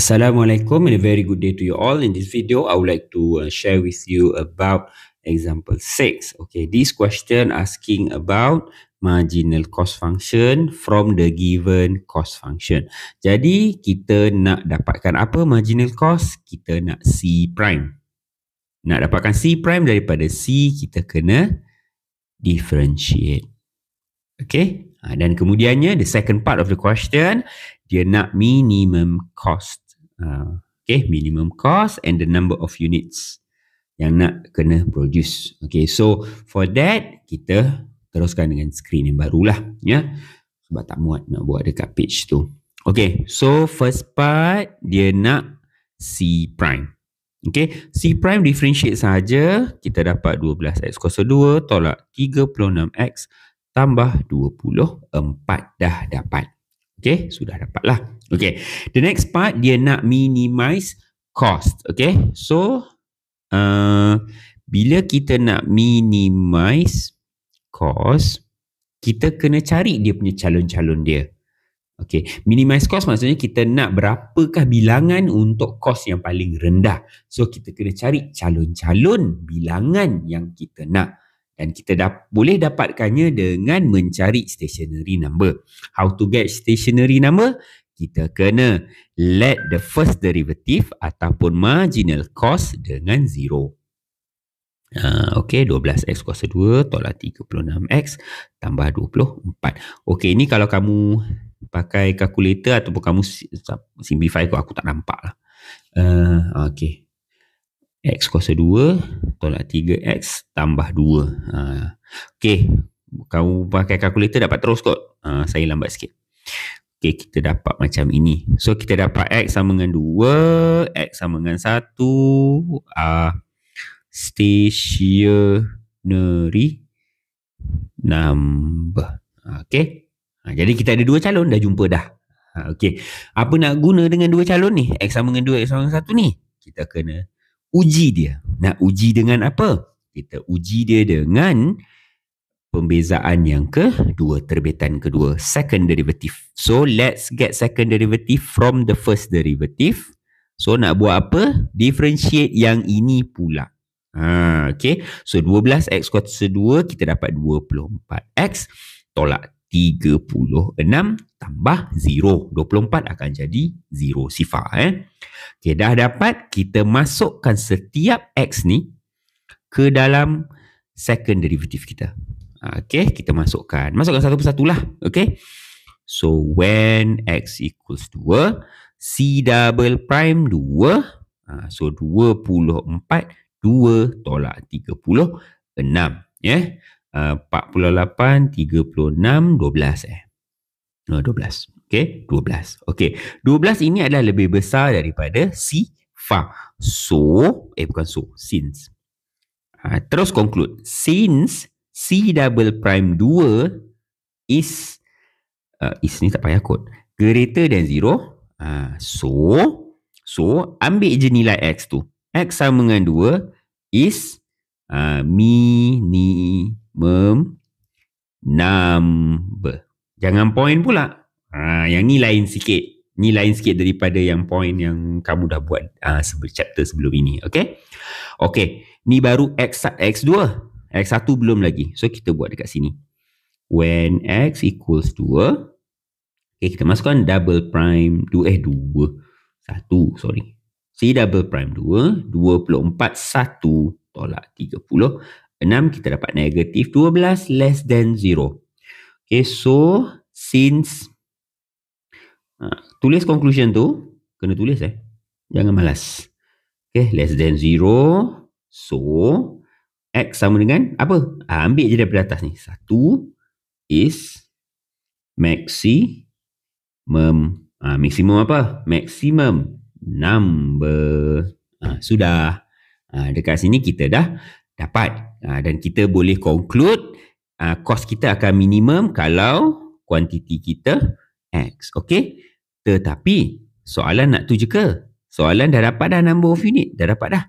Assalamualaikum and a very good day to you all. In this video, I would like to uh, share with you about example 6. Okay, this question asking about marginal cost function from the given cost function. Jadi, kita nak dapatkan apa marginal cost? Kita nak C prime. Nak dapatkan C prime daripada C, kita kena differentiate. Okay, ha, dan kemudiannya, the second part of the question, dia nak minimum cost. Ha. Okay, minimum cost and the number of units yang nak kena produce. Okay, so for that, kita teruskan dengan screen yang barulah. Ya, yeah? sebab tak muat nak buat dekat page tu. Okay, so first part dia nak C prime. Okay, C prime differentiate saja kita dapat 12x kuasa 2 tolak 36x tambah 24 dah dapat. Okay, sudah dapatlah. Okay, the next part dia nak minimize cost. Okay, so uh, bila kita nak minimize cost, kita kena cari dia punya calon-calon dia. Okay, minimize cost maksudnya kita nak berapakah bilangan untuk cost yang paling rendah. So, kita kena cari calon-calon bilangan yang kita nak dan kita dah boleh dapatkannya dengan mencari stationary number. How to get stationary number? Kita kena let the first derivative ataupun marginal cost dengan zero. Uh, okay, 12x kuasa 2 tolak 36x tambah 24. Okay, ini kalau kamu pakai kalkulator ataupun kamu simplify kot, aku tak nampak lah. Uh, eh, okay, X kuasa 2 tolak 3X tambah 2. Uh, ha. Okey, kamu pakai kalkulator dapat terus kot. Uh, saya lambat sikit. Okey, kita dapat macam ini. So, kita dapat X sama dengan 2, X sama dengan 1, uh, ah, stationary number. Okey, uh, jadi kita ada dua calon dah jumpa dah. Uh, Okey, apa nak guna dengan dua calon ni? X sama dengan 2, X sama dengan 1 ni? Kita kena uji dia. Nak uji dengan apa? Kita uji dia dengan pembezaan yang kedua, terbitan kedua, second derivative. So let's get second derivative from the first derivative. So nak buat apa? Differentiate yang ini pula. Ha, okay. So 12x kuasa 2 kita dapat 24x. Tolak 36 tambah 0. 24 akan jadi 0 sifar. Eh? Okay, dah dapat kita masukkan setiap X ni ke dalam second derivative kita. Ha, okay, kita masukkan. Masukkan satu persatu lah. Okay. So, when X equals 2, C double prime 2. Ha, so, 24, 2 tolak 36. Yeah. 48, 36, 12 eh. No, 12. Okay, 12. Okay, 12 ini adalah lebih besar daripada si fa. So, eh bukan so, since. Ha, terus conclude. Since C double prime 2 is, uh, is ni tak payah kot, greater than 0. Uh, ah, so, so ambil je nilai X tu. X sama dengan 2 is uh, minimum mem, nam, Jangan point pula. Ha, yang ni lain sikit. Ni lain sikit daripada yang point yang kamu dah buat uh, sebelum chapter sebelum ini. Okay? Okay. Ni baru X, X2. X1 belum lagi. So, kita buat dekat sini. When X equals 2. Okay, kita masukkan double prime 2. Eh, 2. 1, sorry. C double prime 2. 24, 1. Tolak 6 kita dapat negatif 12 less than 0. Okay, so since uh, tulis conclusion tu, kena tulis eh. Jangan malas. Okay, less than 0. So, X sama dengan apa? Ha, ambil je daripada atas ni. 1 is maximum. Ha, maximum apa? Maximum number. Ha, sudah. Ha, dekat sini kita dah dapat uh, dan kita boleh conclude uh, cost kita akan minimum kalau kuantiti kita X. Okay? Tetapi soalan nak tu je ke? Soalan dah dapat dah number of unit. Dah dapat dah.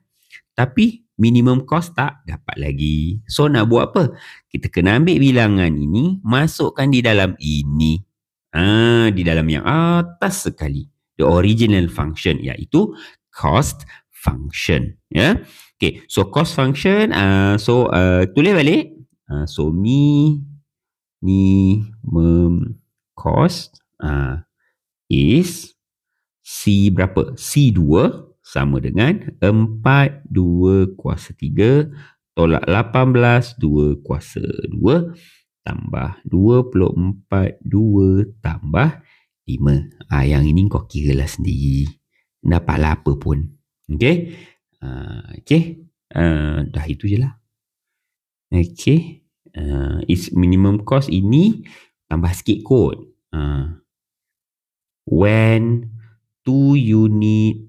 Tapi minimum cost tak dapat lagi. So nak buat apa? Kita kena ambil bilangan ini, masukkan di dalam ini. Ah, di dalam yang atas sekali. The original function iaitu cost function. Yeah? Okay, so cost function. Uh, so, uh, tulis balik. Uh, so, mi, ni, mem, cost uh, is C berapa? C2 sama dengan 4, 2 kuasa 3 tolak 18, 2 kuasa 2 tambah 24, 2 tambah 5. Ah, yang ini kau kira lah sendiri. Dapatlah apa pun. Okay. Uh, okay. Uh, dah itu je lah. Okay. Uh, it's minimum cost ini tambah sikit kot. Uh, when two unit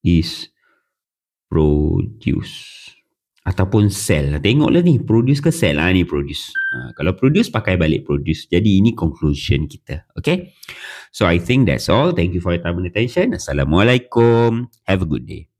is produced ataupun sell. Tengoklah ni produce ke sell lah ni produce. Ha, kalau produce pakai balik produce. Jadi ini conclusion kita. Okay. So I think that's all. Thank you for your time and attention. Assalamualaikum. Have a good day.